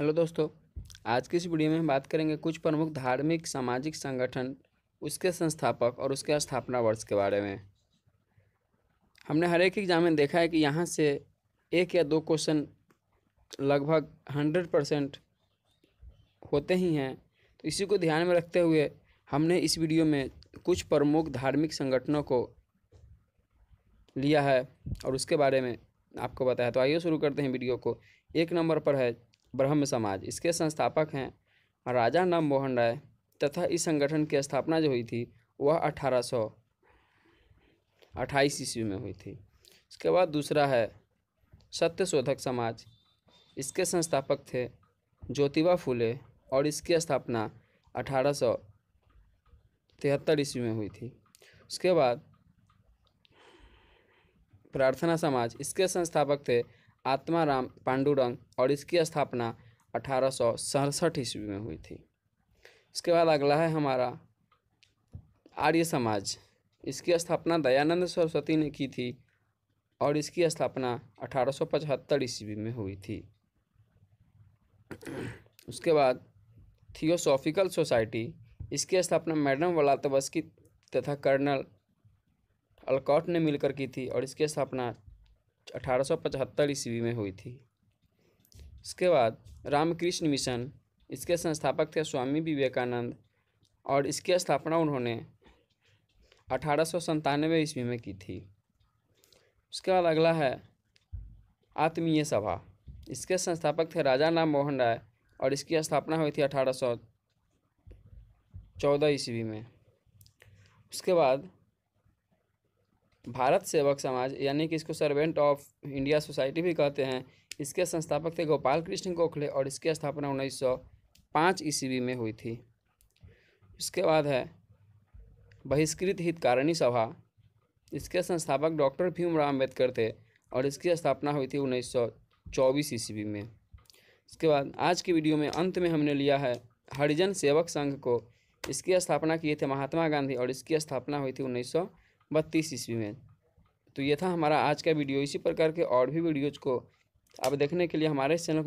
hello दोस्तों आज की इस वीडियो में हम बात करेंगे कुछ प्रमुख धार्मिक सामाजिक संगठन उसके संस्थापक और उसके स्थापना वर्ष के बारे में हमने हर एक एग्जाम में देखा है कि यहाँ से एक या दो क्वेश्चन लगभग हंड्रेड परसेंट होते ही हैं तो इसी को ध्यान में रखते हुए हमने इस वीडियो में कुछ प्रमुख धार्मिक संगठनों को लिया है और उसके बारे में आपको बताया तो आइए शुरू करते हैं वीडियो को एक नंबर पर है ब्रह्म समाज इसके संस्थापक हैं राजा राम मोहन राय तथा इस संगठन की स्थापना जो हुई थी वह अठारह सौ अट्ठाईस ईस्वी में हुई थी इसके बाद दूसरा है सत्य शोधक समाज इसके संस्थापक थे ज्योतिबा फूले और इसकी स्थापना अठारह सौ तिहत्तर ईस्वी में हुई थी उसके बाद प्रार्थना समाज इसके संस्थापक थे आत्माराम पांडुरंग और इसकी स्थापना अठारह सौ सड़सठ ईस्वी में हुई थी इसके बाद अगला है हमारा आर्य समाज इसकी स्थापना दयानंद सरस्वती ने की थी और इसकी स्थापना अठारह सौ पचहत्तर ईस्वी में हुई थी उसके बाद थियोसॉफिकल सोसाइटी इसकी स्थापना मैडम वलातबस्की तथा कर्नल अलकॉट ने मिलकर की थी और इसकी स्थापना 1875 ईस्वी में हुई थी इसके बाद रामकृष्ण मिशन इसके संस्थापक थे स्वामी विवेकानंद और इसकी स्थापना उन्होंने अठारह ईस्वी में की थी उसके बाद अगला है आत्मीय सभा इसके संस्थापक थे राजा राम मोहन राय और इसकी स्थापना हुई थी अठारह ईस्वी में उसके बाद भारत सेवक समाज यानी कि इसको सर्वेंट ऑफ इंडिया सोसाइटी भी कहते हैं इसके संस्थापक थे गोपाल कृष्ण गोखले और इसकी स्थापना उन्नीस सौ पाँच ईस्वी में हुई थी इसके बाद है बहिष्कृत हितकारिणी सभा इसके संस्थापक डॉक्टर भीमराव अम्बेडकर थे और इसकी स्थापना हुई थी उन्नीस सौ चौबीस ईस्वी में इसके बाद आज की वीडियो में अंत में हमने लिया है हरिजन सेवक संघ को इसकी स्थापना किए थे महात्मा गांधी और इसकी स्थापना हुई थी उन्नीस सौ बत्तीस ईस्वी में तो ये था हमारा आज का वीडियो इसी प्रकार के और भी वीडियोज़ को आप देखने के लिए हमारे चैनल